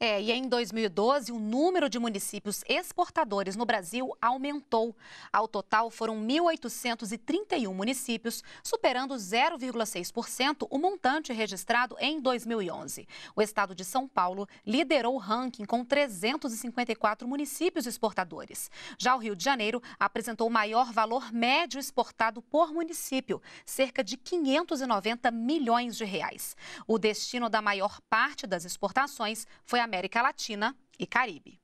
É, e em 2012, o número de municípios exportadores no Brasil aumentou. Ao total, foram 1.831 municípios, superando 0,6% o montante registrado em 2011. O estado de São Paulo liderou o ranking com 354 municípios exportadores. Já o Rio de Janeiro apresentou o maior valor médio exportado por município, cerca de 590 milhões de reais. O destino da maior parte das exportações foi a América Latina e Caribe.